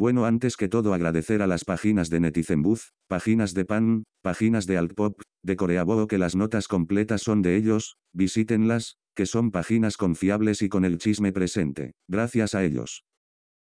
Bueno antes que todo agradecer a las páginas de Netizenbuzz, páginas de Pan, páginas de Altpop, de Coreaboo que las notas completas son de ellos, visítenlas, que son páginas confiables y con el chisme presente. Gracias a ellos.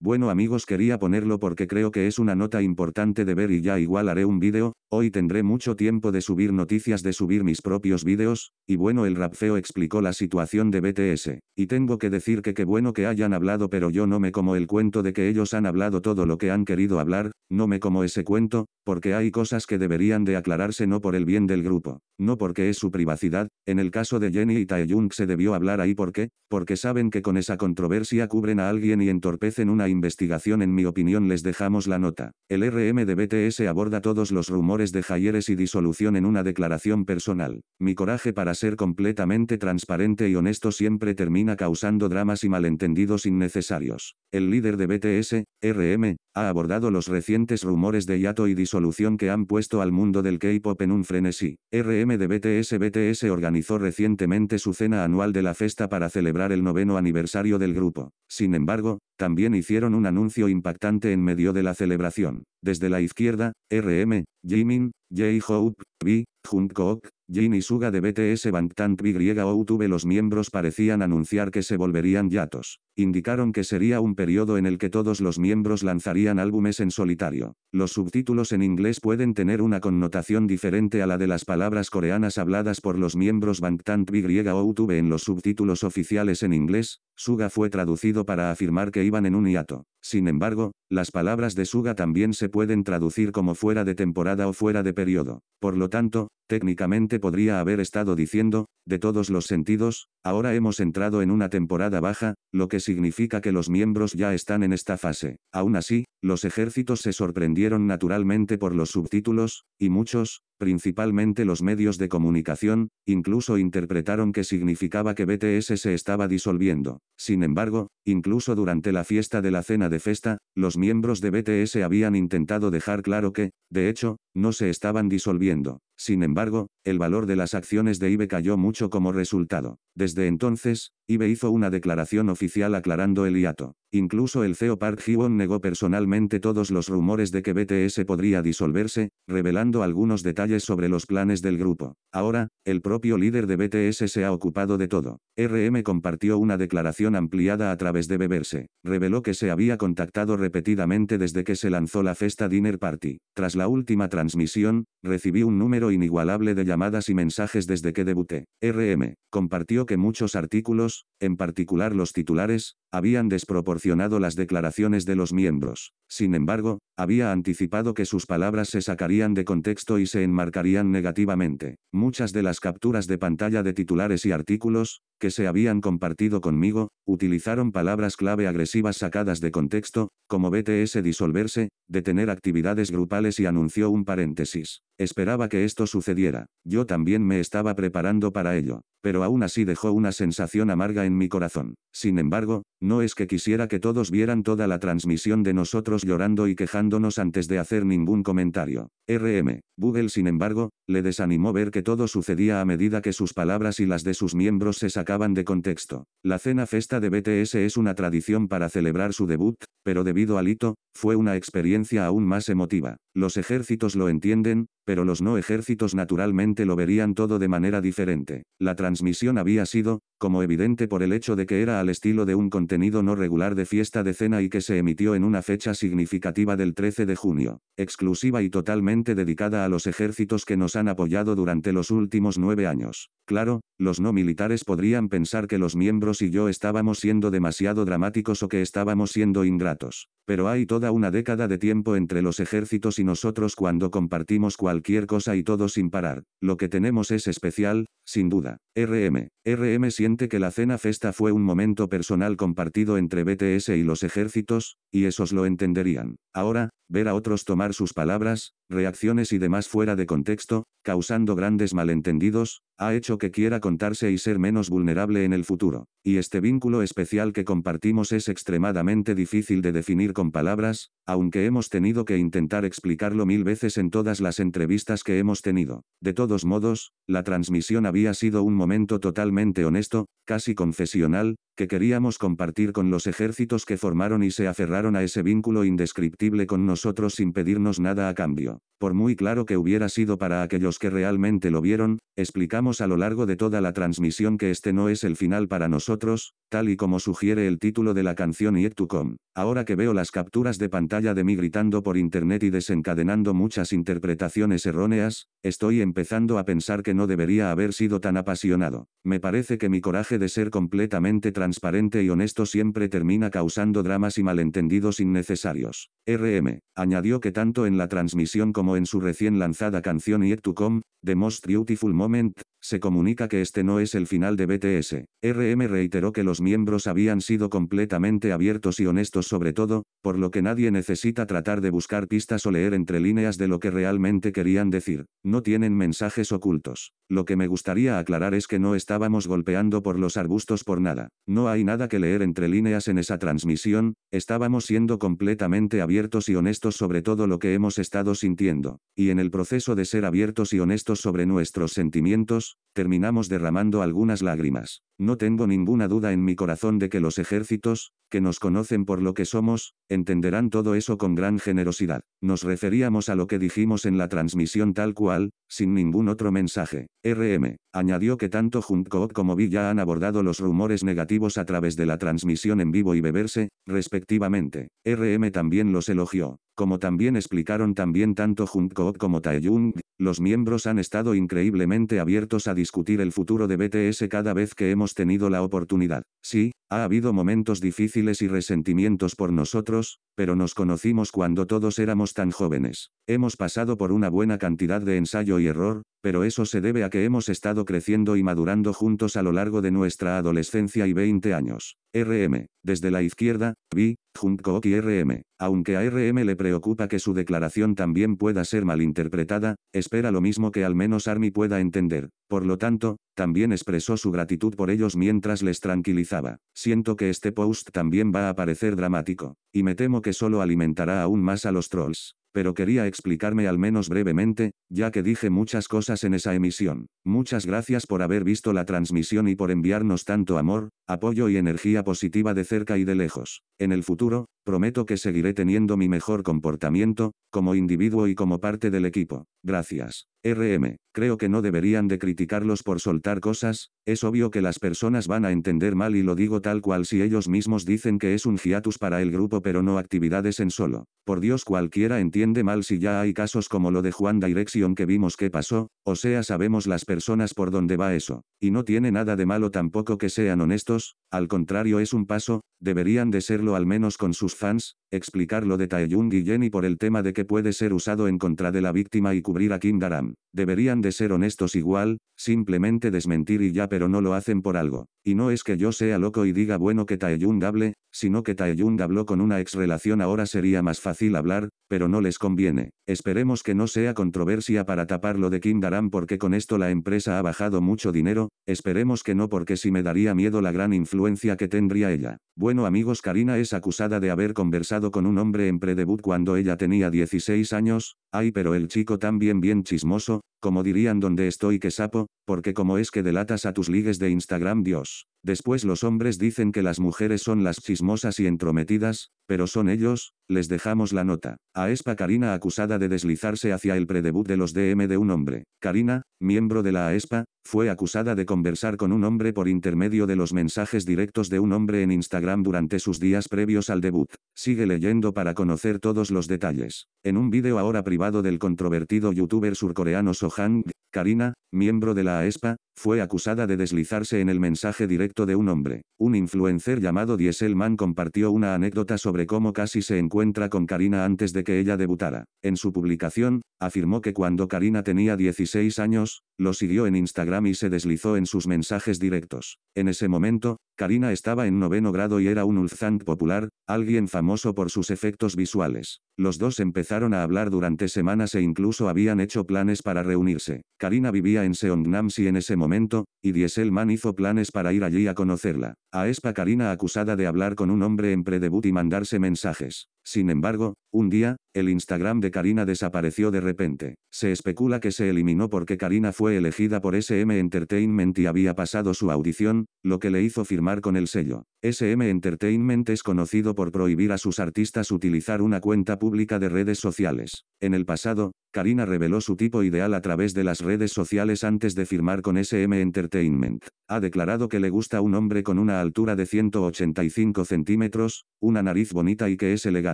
Bueno amigos quería ponerlo porque creo que es una nota importante de ver y ya igual haré un vídeo, hoy tendré mucho tiempo de subir noticias de subir mis propios vídeos, y bueno el rapfeo explicó la situación de BTS, y tengo que decir que qué bueno que hayan hablado pero yo no me como el cuento de que ellos han hablado todo lo que han querido hablar, no me como ese cuento, porque hay cosas que deberían de aclararse no por el bien del grupo, no porque es su privacidad, en el caso de Jenny y Jung se debió hablar ahí porque, porque saben que con esa controversia cubren a alguien y entorpecen una investigación en mi opinión les dejamos la nota. El RM de BTS aborda todos los rumores de Jayeres y disolución en una declaración personal. Mi coraje para ser completamente transparente y honesto siempre termina causando dramas y malentendidos innecesarios. El líder de BTS, RM, ha abordado los recientes rumores de hiato y disolución que han puesto al mundo del K-pop en un frenesí. RM de BTS BTS organizó recientemente su cena anual de la festa para celebrar el noveno aniversario del grupo. Sin embargo, también hicieron un anuncio impactante en medio de la celebración. Desde la izquierda, RM, Jimin, J-Hope, V, Jungkook, Jin y Suga de BTS Bangtan Youtube, los miembros parecían anunciar que se volverían yatos indicaron que sería un periodo en el que todos los miembros lanzarían álbumes en solitario. Los subtítulos en inglés pueden tener una connotación diferente a la de las palabras coreanas habladas por los miembros Bangtan Y o en los subtítulos oficiales en inglés, Suga fue traducido para afirmar que iban en un hiato. Sin embargo, las palabras de Suga también se pueden traducir como fuera de temporada o fuera de periodo. Por lo tanto, técnicamente podría haber estado diciendo, de todos los sentidos, ahora hemos entrado en una temporada baja, lo que significa que los miembros ya están en esta fase. Aún así, los ejércitos se sorprendieron naturalmente por los subtítulos, y muchos, principalmente los medios de comunicación, incluso interpretaron que significaba que BTS se estaba disolviendo. Sin embargo, incluso durante la fiesta de la cena de festa, los miembros de BTS habían intentado dejar claro que, de hecho, no se estaban disolviendo. Sin embargo, el valor de las acciones de IBE cayó mucho como resultado. Desde entonces, IBE hizo una declaración oficial aclarando el hiato. Incluso el CEO Park ji negó personalmente todos los rumores de que BTS podría disolverse, revelando algunos detalles sobre los planes del grupo. Ahora, el propio líder de BTS se ha ocupado de todo. RM compartió una declaración ampliada a través de Beberse. Reveló que se había contactado repetidamente desde que se lanzó la Festa Dinner Party. Tras la última transmisión, recibí un número inigualable de llamadas y mensajes desde que debuté. RM compartió que muchos artículos, en particular los titulares, habían desproporcionado las declaraciones de los miembros. Sin embargo, había anticipado que sus palabras se sacarían de contexto y se enmarcarían negativamente. Muchas de las capturas de pantalla de titulares y artículos, que se habían compartido conmigo, utilizaron palabras clave agresivas sacadas de contexto, como BTS disolverse, detener actividades grupales y anunció un paréntesis. Esperaba que esto sucediera. Yo también me estaba preparando para ello, pero aún así dejó una sensación amarga en mi corazón. Sin embargo, no es que quisiera que todos vieran toda la transmisión de nosotros llorando y quejándonos antes de hacer ningún comentario. RM. Google sin embargo, le desanimó ver que todo sucedía a medida que sus palabras y las de sus miembros se de contexto. La cena festa de BTS es una tradición para celebrar su debut, pero debido al hito, fue una experiencia aún más emotiva. Los ejércitos lo entienden, pero los no ejércitos naturalmente lo verían todo de manera diferente. La transmisión había sido, como evidente por el hecho de que era al estilo de un contenido no regular de fiesta de cena y que se emitió en una fecha significativa del 13 de junio, exclusiva y totalmente dedicada a los ejércitos que nos han apoyado durante los últimos nueve años. Claro, los no militares podrían pensar que los miembros y yo estábamos siendo demasiado dramáticos o que estábamos siendo ingratos. Pero hay toda una década de tiempo entre los ejércitos y nosotros cuando compartimos cualquier cosa y todo sin parar. Lo que tenemos es especial, sin duda. RM. RM siente que la cena festa fue un momento personal compartido entre BTS y los ejércitos, y esos lo entenderían. Ahora, ver a otros tomar sus palabras, reacciones y demás fuera de contexto, causando grandes malentendidos, ha hecho que quiera contarse y ser menos vulnerable en el futuro. Y este vínculo especial que compartimos es extremadamente difícil de definir con palabras, aunque hemos tenido que intentar explicarlo mil veces en todas las entrevistas que hemos tenido. De todos modos, la transmisión había sido un momento totalmente honesto, casi confesional, que queríamos compartir con los ejércitos que formaron y se aferraron a ese vínculo indescriptible con nosotros sin pedirnos nada a cambio por muy claro que hubiera sido para aquellos que realmente lo vieron, explicamos a lo largo de toda la transmisión que este no es el final para nosotros, tal y como sugiere el título de la canción Yet to Come. Ahora que veo las capturas de pantalla de mí gritando por internet y desencadenando muchas interpretaciones erróneas, estoy empezando a pensar que no debería haber sido tan apasionado. Me parece que mi coraje de ser completamente transparente y honesto siempre termina causando dramas y malentendidos innecesarios. RM, añadió que tanto en la transmisión como en su recién lanzada canción Yet to Come, The Most Beautiful Moment, se comunica que este no es el final de BTS. RM reiteró que los miembros habían sido completamente abiertos y honestos sobre todo, por lo que nadie necesita tratar de buscar pistas o leer entre líneas de lo que realmente querían decir. No tienen mensajes ocultos. Lo que me gustaría aclarar es que no estábamos golpeando por los arbustos por nada. No hay nada que leer entre líneas en esa transmisión, estábamos siendo completamente abiertos y honestos sobre todo lo que hemos estado sintiendo. Y en el proceso de ser abiertos y honestos sobre nuestros sentimientos, Terminamos derramando algunas lágrimas. No tengo ninguna duda en mi corazón de que los ejércitos, que nos conocen por lo que somos, entenderán todo eso con gran generosidad. Nos referíamos a lo que dijimos en la transmisión tal cual, sin ningún otro mensaje. RM, añadió que tanto Juncook como ya han abordado los rumores negativos a través de la transmisión en vivo y beberse, respectivamente. RM también los elogió. Como también explicaron también tanto Jungkook como Taeyung, los miembros han estado increíblemente abiertos a discutir el futuro de BTS cada vez que hemos tenido la oportunidad. Sí, ha habido momentos difíciles y resentimientos por nosotros, pero nos conocimos cuando todos éramos tan jóvenes. Hemos pasado por una buena cantidad de ensayo y error, pero eso se debe a que hemos estado creciendo y madurando juntos a lo largo de nuestra adolescencia y 20 años. RM, desde la izquierda, Vi, Jungkook y RM, aunque a RM le preocupa que su declaración también pueda ser malinterpretada, espera lo mismo que al menos Army pueda entender. Por lo tanto, también expresó su gratitud por ellos mientras les tranquilizaba. Siento que este post también va a parecer dramático, y me temo que solo alimentará aún más a los trolls pero quería explicarme al menos brevemente, ya que dije muchas cosas en esa emisión. Muchas gracias por haber visto la transmisión y por enviarnos tanto amor, apoyo y energía positiva de cerca y de lejos. En el futuro, prometo que seguiré teniendo mi mejor comportamiento, como individuo y como parte del equipo. Gracias. RM creo que no deberían de criticarlos por soltar cosas, es obvio que las personas van a entender mal y lo digo tal cual si ellos mismos dicen que es un hiatus para el grupo pero no actividades en solo. Por Dios cualquiera entiende mal si ya hay casos como lo de Juan Direction que vimos que pasó, o sea sabemos las personas por dónde va eso, y no tiene nada de malo tampoco que sean honestos, al contrario es un paso, deberían de serlo al menos con sus fans, explicar lo de Taeyung y Jenny por el tema de que puede ser usado en contra de la víctima y cubrir a Kim Daram. Deberían de ser honestos igual, Simplemente desmentir y ya pero no lo hacen por algo. Y no es que yo sea loco y diga bueno que Taeyun hable, sino que Taeyun habló con una ex relación ahora sería más fácil hablar, pero no les conviene. Esperemos que no sea controversia para tapar lo de Kim Daram porque con esto la empresa ha bajado mucho dinero, esperemos que no porque si me daría miedo la gran influencia que tendría ella. Bueno amigos Karina es acusada de haber conversado con un hombre en predebut cuando ella tenía 16 años, ay pero el chico también bien chismoso, como dirían donde estoy que sapo, porque como es que delatas a tus ligues de Instagram Dios. Después los hombres dicen que las mujeres son las chismosas y entrometidas, pero son ellos, les dejamos la nota. A Espa Karina acusada de deslizarse hacia el predebut de los DM de un hombre. Karina, miembro de la AESPA, fue acusada de conversar con un hombre por intermedio de los mensajes directos de un hombre en Instagram durante sus días previos al debut. Sigue leyendo para conocer todos los detalles. En un vídeo ahora privado del controvertido youtuber surcoreano Sohang, Karina, miembro de la AESPA, fue acusada de deslizarse en el mensaje directo de un hombre. Un influencer llamado Dieselman compartió una anécdota sobre cómo casi se encuentra con Karina antes de que ella debutara. En su publicación, afirmó que cuando Karina tenía 16 años, lo siguió en Instagram y se deslizó en sus mensajes directos. En ese momento, Karina estaba en noveno grado y era un Ulzang popular, alguien famoso por sus efectos visuales. Los dos empezaron a hablar durante semanas e incluso habían hecho planes para reunirse. Karina vivía en Seongnamsi en ese momento, y Dieselman hizo planes para ir allí a conocerla. A Espa Karina acusada de hablar con un hombre en predebut y mandarse mensajes. Sin embargo, un día, el Instagram de Karina desapareció de repente. Se especula que se eliminó porque Karina fue elegida por SM Entertainment y había pasado su audición, lo que le hizo firmar con el sello. SM Entertainment es conocido por prohibir a sus artistas utilizar una cuenta pública de redes sociales. En el pasado, Karina reveló su tipo ideal a través de las redes sociales antes de firmar con SM Entertainment. Ha declarado que le gusta un hombre con una altura de 185 centímetros, una nariz bonita y que es elegante.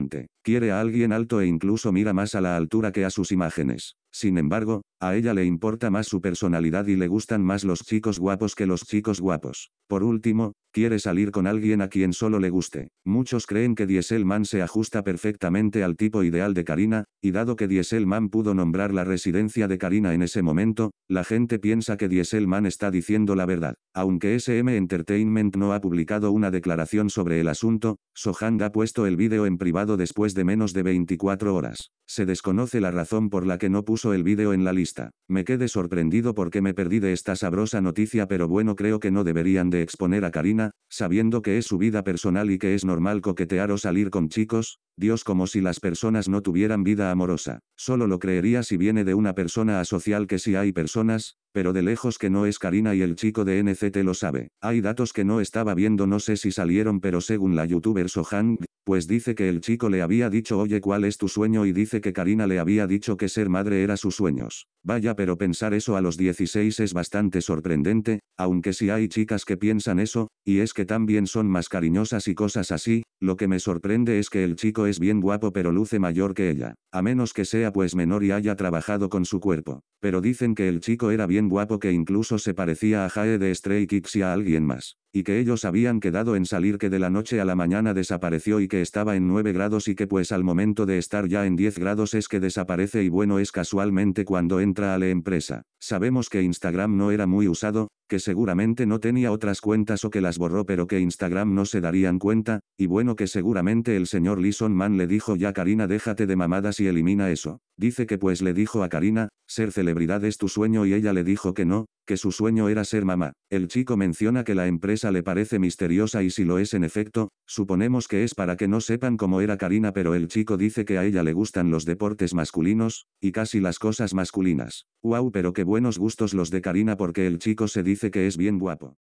Quiere a alguien alto e incluso mira más a la altura que a sus imágenes. Sin embargo, a ella le importa más su personalidad y le gustan más los chicos guapos que los chicos guapos. Por último, quiere salir con alguien a quien solo le guste. Muchos creen que Dieselman se ajusta perfectamente al tipo ideal de Karina, y dado que Dieselman pudo nombrar la residencia de Karina en ese momento, la gente piensa que Dieselman está diciendo la verdad. Aunque SM Entertainment no ha publicado una declaración sobre el asunto, sohang ha puesto el vídeo en privado después de menos de 24 horas. Se desconoce la razón por la que no puso el vídeo en la lista. Me quedé sorprendido porque me perdí de esta sabrosa noticia pero bueno creo que no deberían de exponer a Karina, sabiendo que es su vida personal y que es normal coquetear o salir con chicos, Dios como si las personas no tuvieran vida amorosa. Solo lo creería si viene de una persona asocial que sí hay personas, pero de lejos que no es Karina y el chico de NCT lo sabe. Hay datos que no estaba viendo no sé si salieron pero según la youtuber Sohang, pues dice que el chico le había dicho oye cuál es tu sueño y dice que Karina le había dicho que ser madre era sus sueños. Vaya pero pensar eso a los 16 es bastante sorprendente, aunque si hay chicas que piensan eso, y es que también son más cariñosas y cosas así, lo que me sorprende es que el chico es bien guapo pero luce mayor que ella, a menos que sea pues menor y haya trabajado con su cuerpo. Pero dicen que el chico era bien guapo que incluso se parecía a Jae de Stray y a alguien más y que ellos habían quedado en salir que de la noche a la mañana desapareció y que estaba en 9 grados y que pues al momento de estar ya en 10 grados es que desaparece y bueno es casualmente cuando entra a la empresa. Sabemos que Instagram no era muy usado, que seguramente no tenía otras cuentas o que las borró pero que Instagram no se darían cuenta, y bueno que seguramente el señor Lison Man le dijo ya Karina déjate de mamadas y elimina eso. Dice que pues le dijo a Karina, ser celebridad es tu sueño y ella le dijo que no, que su sueño era ser mamá. El chico menciona que la empresa le parece misteriosa y si lo es en efecto, suponemos que es para que no sepan cómo era Karina pero el chico dice que a ella le gustan los deportes masculinos, y casi las cosas masculinas. Wow pero qué buenos gustos los de Karina porque el chico se dice que es bien guapo.